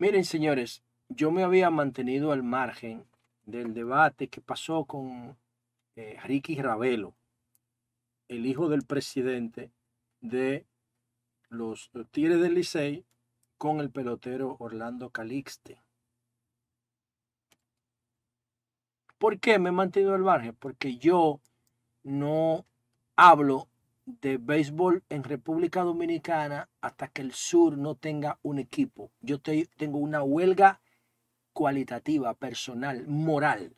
Miren, señores, yo me había mantenido al margen del debate que pasó con eh, Ricky Ravelo, el hijo del presidente de los, los Tigres del Licey con el pelotero Orlando Calixte. ¿Por qué me he mantenido al margen? Porque yo no hablo de béisbol en República Dominicana hasta que el sur no tenga un equipo. Yo tengo una huelga cualitativa, personal, moral,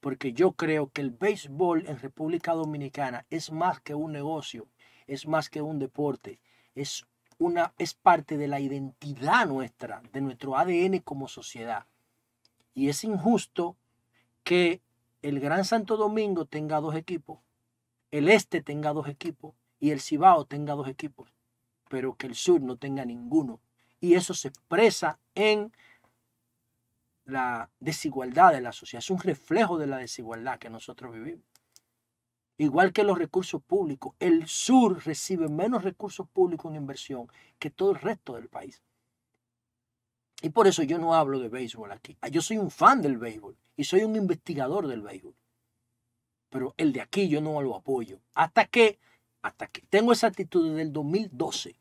porque yo creo que el béisbol en República Dominicana es más que un negocio, es más que un deporte, es, una, es parte de la identidad nuestra, de nuestro ADN como sociedad. Y es injusto que el Gran Santo Domingo tenga dos equipos el este tenga dos equipos y el Cibao tenga dos equipos, pero que el sur no tenga ninguno. Y eso se expresa en la desigualdad de la sociedad, es un reflejo de la desigualdad que nosotros vivimos. Igual que los recursos públicos, el sur recibe menos recursos públicos en inversión que todo el resto del país. Y por eso yo no hablo de béisbol aquí. Ah, yo soy un fan del béisbol y soy un investigador del béisbol pero el de aquí yo no lo apoyo. Hasta que, hasta que tengo esa actitud desde el 2012,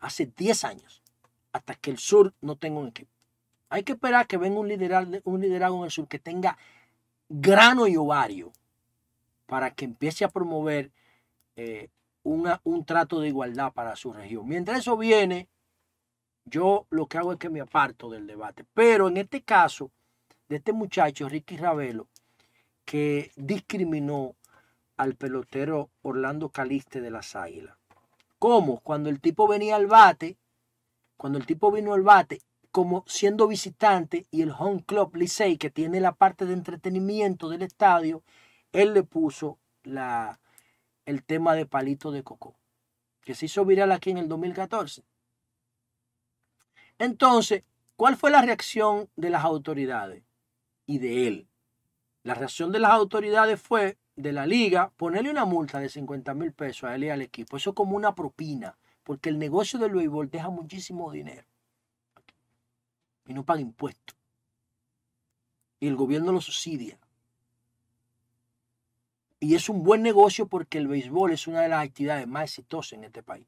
hace 10 años, hasta que el sur no tenga un equipo. Hay que esperar que venga un liderazgo, un en el sur que tenga grano y ovario para que empiece a promover eh, un trato de igualdad para su región. Mientras eso viene, yo lo que hago es que me aparto del debate. Pero en este caso de este muchacho, Ricky Ravelo, que discriminó al pelotero Orlando Caliste de las Águilas. ¿Cómo? Cuando el tipo venía al bate, cuando el tipo vino al bate, como siendo visitante y el Home Club Licey, que tiene la parte de entretenimiento del estadio, él le puso la, el tema de palito de coco, que se hizo viral aquí en el 2014. Entonces, ¿cuál fue la reacción de las autoridades y de él? La reacción de las autoridades fue, de la liga, ponerle una multa de 50 mil pesos a él y al equipo. Eso como una propina, porque el negocio del béisbol deja muchísimo dinero. Y no paga impuestos. Y el gobierno lo subsidia. Y es un buen negocio porque el béisbol es una de las actividades más exitosas en este país.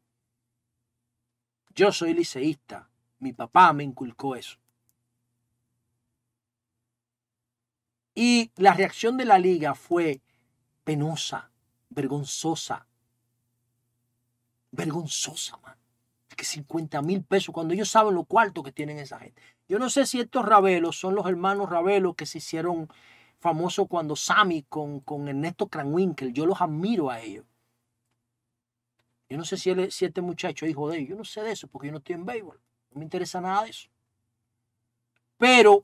Yo soy liceísta. Mi papá me inculcó eso. Y la reacción de la liga fue penosa, vergonzosa. Vergonzosa, man. que 50 mil pesos, cuando ellos saben lo cuarto que tienen esa gente. Yo no sé si estos Ravelos son los hermanos Ravelos que se hicieron famosos cuando Sammy con, con Ernesto Cranwinkel. Yo los admiro a ellos. Yo no sé si, si este muchacho es hijo de ellos. Yo no sé de eso porque yo no estoy en béisbol. No me interesa nada de eso. Pero,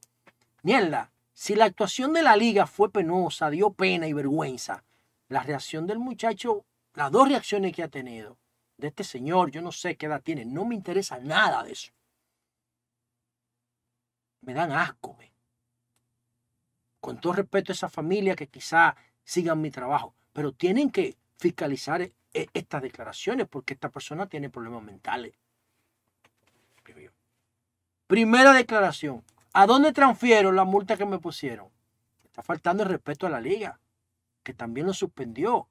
mierda, si la actuación de la liga fue penosa, dio pena y vergüenza, la reacción del muchacho, las dos reacciones que ha tenido de este señor, yo no sé qué edad tiene, no me interesa nada de eso. Me dan asco, me. Con todo respeto a esa familia que quizá sigan mi trabajo, pero tienen que fiscalizar eh, estas declaraciones porque esta persona tiene problemas mentales. Primera declaración, ¿A dónde transfiero la multa que me pusieron? Está faltando el respeto a la liga, que también lo suspendió,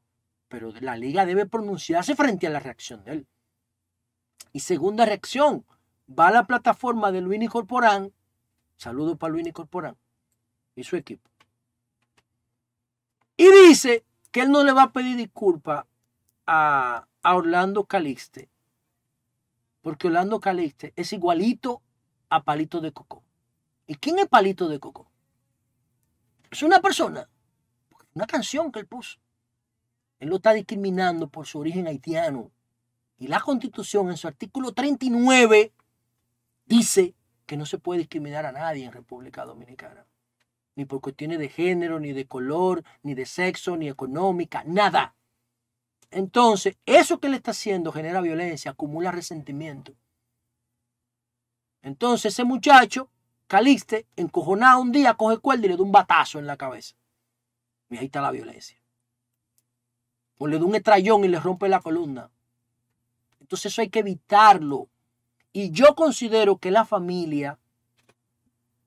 pero la liga debe pronunciarse frente a la reacción de él. Y segunda reacción, va a la plataforma de Luini Corporán. Saludos para Luini Corporán y su equipo. Y dice que él no le va a pedir disculpa a, a, Orlando Calixte, porque Orlando Calixte es igualito a Palito de Coco. ¿Y quién es Palito de Coco? Es una persona, una canción que él puso. Él lo está discriminando por su origen haitiano. Y la Constitución, en su artículo 39, dice que no se puede discriminar a nadie en República Dominicana. Ni por cuestiones de género, ni de color, ni de sexo, ni económica, nada. Entonces, eso que le está haciendo genera violencia, acumula resentimiento. Entonces, ese muchacho Caliste, encojonado un día, coge cuerda y le da un batazo en la cabeza. Y ahí está la violencia. O le da un estrayón y le rompe la columna. Entonces eso hay que evitarlo. Y yo considero que la familia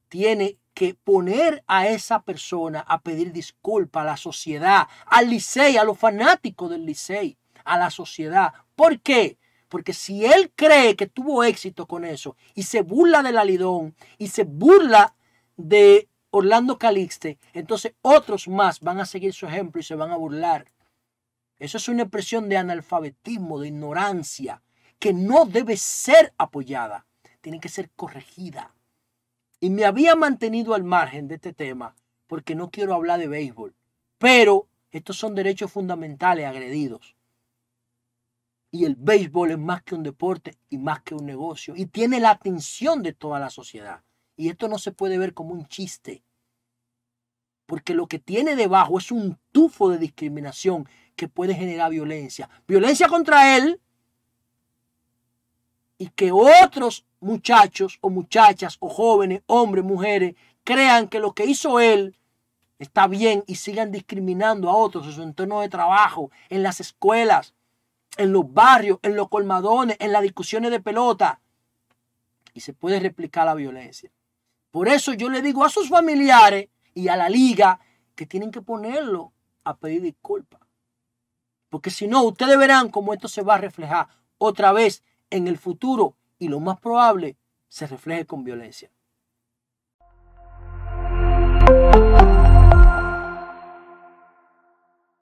tiene que poner a esa persona a pedir disculpas a la sociedad, al Licey, a los fanáticos del Licey, a la sociedad. ¿Por qué? Porque si él cree que tuvo éxito con eso y se burla de alidón y se burla de Orlando Calixte, entonces otros más van a seguir su ejemplo y se van a burlar. Eso es una expresión de analfabetismo, de ignorancia, que no debe ser apoyada, tiene que ser corregida. Y me había mantenido al margen de este tema porque no quiero hablar de béisbol, pero estos son derechos fundamentales agredidos. Y el béisbol es más que un deporte y más que un negocio. Y tiene la atención de toda la sociedad. Y esto no se puede ver como un chiste. Porque lo que tiene debajo es un tufo de discriminación que puede generar violencia. Violencia contra él y que otros muchachos o muchachas o jóvenes, hombres, mujeres, crean que lo que hizo él está bien y sigan discriminando a otros en su entorno de trabajo, en las escuelas, en los barrios, en los colmadones, en las discusiones de pelota. Y se puede replicar la violencia. Por eso yo le digo a sus familiares y a la liga que tienen que ponerlo a pedir disculpas. Porque si no, ustedes verán cómo esto se va a reflejar otra vez en el futuro y lo más probable se refleje con violencia.